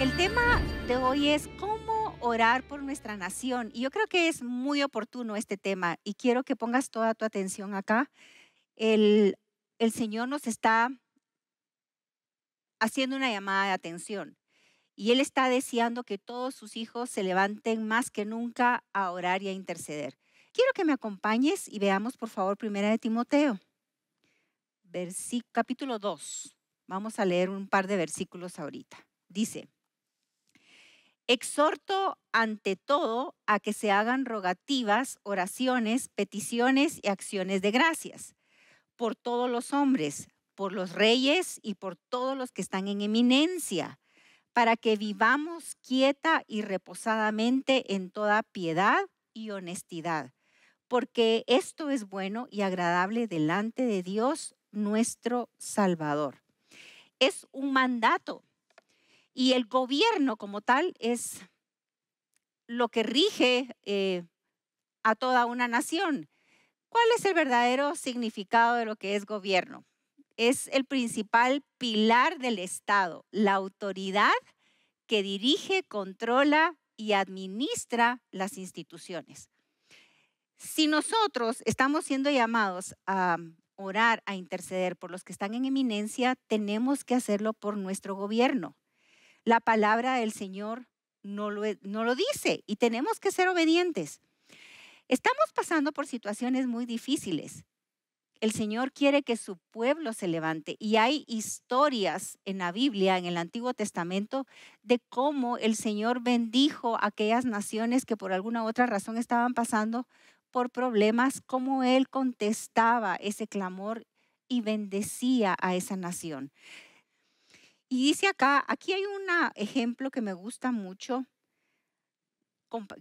El tema de hoy es cómo orar por nuestra nación. Y yo creo que es muy oportuno este tema y quiero que pongas toda tu atención acá. El, Señor nos está haciendo una llamada de atención y Él está deseando que todos sus hijos se levanten más que nunca a orar y a interceder. Quiero que me acompañes y veamos, por favor, primera de Timoteo, capítulo 2. Vamos a leer un par de versículos ahorita. Dice, Exhorto ante todo a que se hagan rogativas, oraciones, peticiones y acciones de gracias por todos los hombres, por los reyes y por todos los que están en eminencia, para que vivamos quieta y reposadamente en toda piedad y honestidad, porque esto es bueno y agradable delante de Dios nuestro Salvador. Es un mandato y el gobierno como tal es lo que rige eh, a toda una nación. ¿Cuál es el verdadero significado de lo que es gobierno? Es el principal pilar del Estado, la autoridad que dirige, controla y administra las instituciones. Si nosotros estamos siendo llamados a orar, a interceder por los que están en eminencia, tenemos que hacerlo por nuestro gobierno, la palabra del Señor e, no lo, dice y tenemos que ser obedientes. Estamos pasando por situaciones muy difíciles. El Señor quiere que su pueblo se levante y hay historias en la Biblia, en el Antiguo Testamento, de cómo el Señor bendijo a aquellas naciones que por alguna otra razón estaban pasando por problemas, cómo Él contestaba ese clamor y bendecía a esa nación. Y dice acá, aquí hay un ejemplo que me gusta mucho.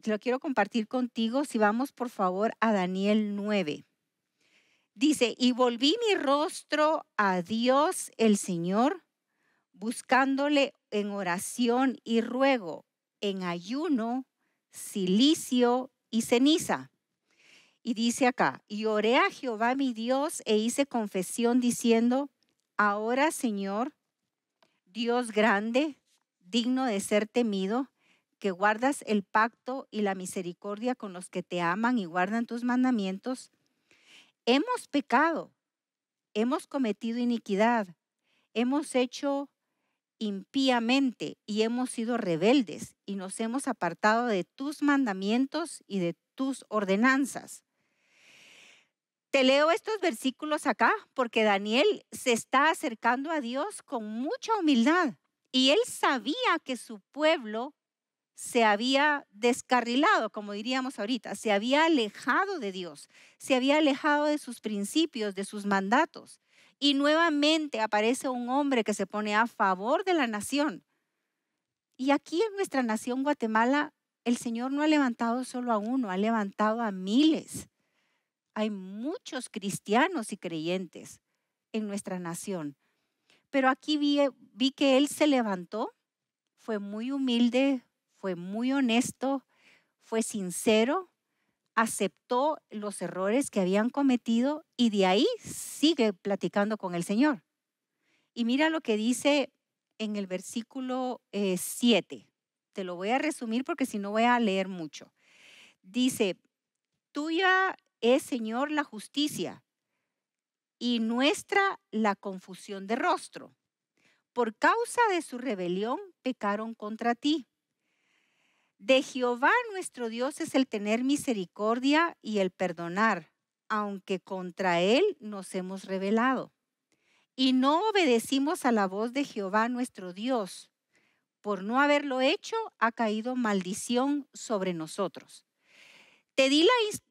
Lo quiero compartir contigo. Si vamos, por favor, a Daniel 9. Dice, y volví mi rostro a Dios el Señor, buscándole en oración y ruego, en ayuno, silicio y ceniza. Y dice acá, y oré a Jehová mi Dios e hice confesión diciendo, ahora Señor, Dios grande, digno de ser temido, que guardas el pacto y la misericordia con los que te aman y guardan tus mandamientos. Hemos pecado, hemos cometido iniquidad, hemos hecho impíamente y hemos sido rebeldes y nos hemos apartado de tus mandamientos y de tus ordenanzas. Te leo estos versículos acá porque Daniel se está acercando a Dios con mucha humildad y él sabía que su pueblo se había descarrilado, como diríamos ahorita, se había alejado de Dios, se había alejado de sus principios, de sus mandatos. Y nuevamente aparece un hombre que se pone a favor de la nación. Y aquí en nuestra nación Guatemala, el Señor no ha levantado solo a uno, ha levantado a miles hay muchos cristianos y creyentes en nuestra nación. Pero aquí vi, vi que él se levantó, fue muy humilde, fue muy honesto, fue sincero, aceptó los errores que habían cometido y de ahí sigue platicando con el Señor. Y mira lo que dice en el versículo 7. Eh, Te lo voy a resumir porque si no voy a leer mucho. Dice, tuya es, Señor, la justicia y nuestra la confusión de rostro. Por causa de su rebelión pecaron contra ti. De Jehová nuestro Dios es el tener misericordia y el perdonar, aunque contra Él nos hemos rebelado. Y no obedecimos a la voz de Jehová nuestro Dios. Por no haberlo hecho, ha caído maldición sobre nosotros te di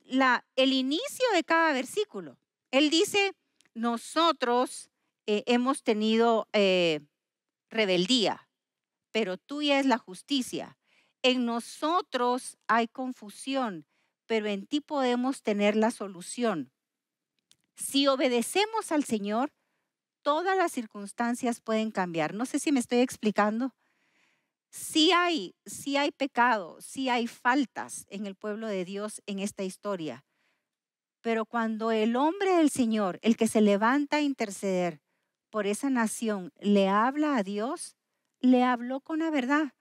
la, el inicio de cada versículo. Él dice, nosotros eh, hemos tenido eh, rebeldía, pero tuya es la justicia. En nosotros hay confusión, pero en ti podemos tener la solución. Si obedecemos al Señor, todas las circunstancias pueden cambiar. No sé si me estoy explicando. Sí hay, sí hay pecado, sí hay faltas en el pueblo de Dios en esta historia. Pero cuando el hombre del Señor, el que se levanta a interceder por esa nación, le habla a Dios, le habló con la verdad.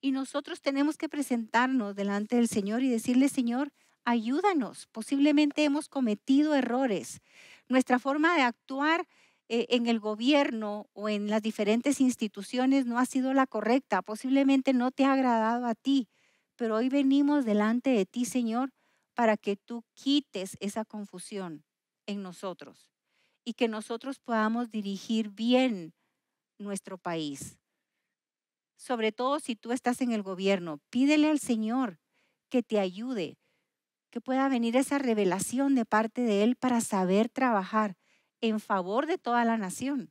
Y nosotros tenemos que presentarnos delante del Señor y decirle, Señor, ayúdanos. Posiblemente hemos cometido errores. Nuestra forma de actuar eh, en el gobierno o en las diferentes instituciones no ha sido la correcta, posiblemente no te ha agradado a ti, pero hoy venimos delante de ti, Señor, para que tú quites esa confusión en nosotros y que nosotros podamos dirigir bien nuestro país. Sobre todo si tú estás en el gobierno, pídele al Señor que te ayude, que pueda venir esa revelación de parte de Él para saber trabajar en favor de toda la nación.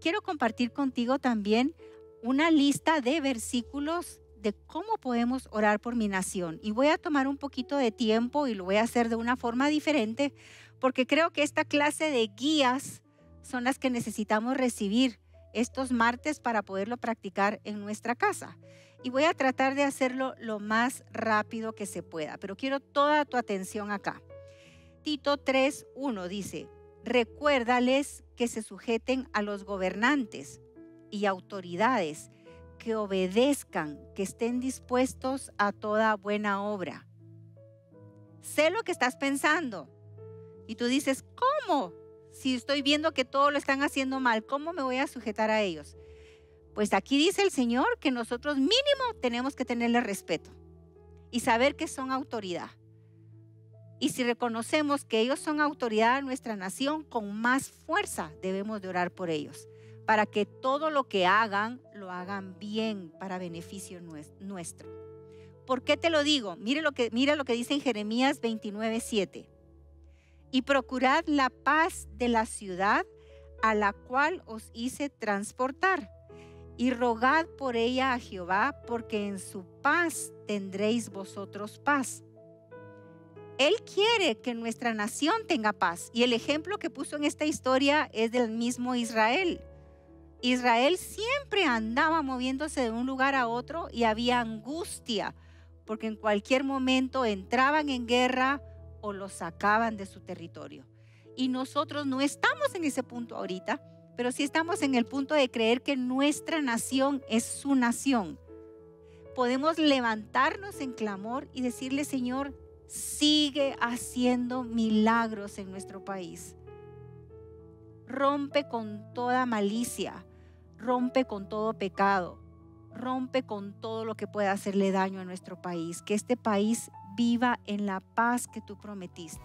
Quiero compartir contigo también una lista de versículos de cómo podemos orar por mi nación. Y voy a tomar un poquito de tiempo y lo voy a hacer de una forma diferente porque creo que esta clase de guías son las que necesitamos recibir estos martes para poderlo practicar en nuestra casa. Y voy a tratar de hacerlo lo más rápido que se pueda, pero quiero toda tu atención acá. Tito 3.1 dice, recuérdales que se sujeten a los gobernantes y autoridades, que obedezcan, que estén dispuestos a toda buena obra. Sé lo que estás pensando. Y tú dices, ¿cómo? Si estoy viendo que todo lo están haciendo mal, ¿cómo me voy a sujetar a ellos? Pues aquí dice el Señor que nosotros mínimo tenemos que tenerle respeto y saber que son autoridad. Y si reconocemos que ellos son autoridad de nuestra nación, con más fuerza debemos de orar por ellos, para que todo lo que hagan lo hagan bien para beneficio nuestro. ¿Por qué te lo digo? Mira lo que, mira lo que dice en Jeremías 29, 7. Y procurad la paz de la ciudad a la cual os hice transportar, y rogad por ella a Jehová, porque en su paz tendréis vosotros paz él quiere que nuestra nación tenga paz. Y el ejemplo que puso en esta historia es del mismo Israel. Israel siempre andaba moviéndose de un lugar a otro y había angustia, porque en cualquier momento entraban en guerra o los sacaban de su territorio. Y nosotros no estamos en ese punto ahorita, pero sí estamos en el punto de creer que nuestra nación es su nación. Podemos levantarnos en clamor y decirle, Señor, sigue haciendo milagros en nuestro país. Rompe con toda malicia, rompe con todo pecado, rompe con todo lo que pueda hacerle daño a nuestro país. Que este país viva en la paz que tú prometiste.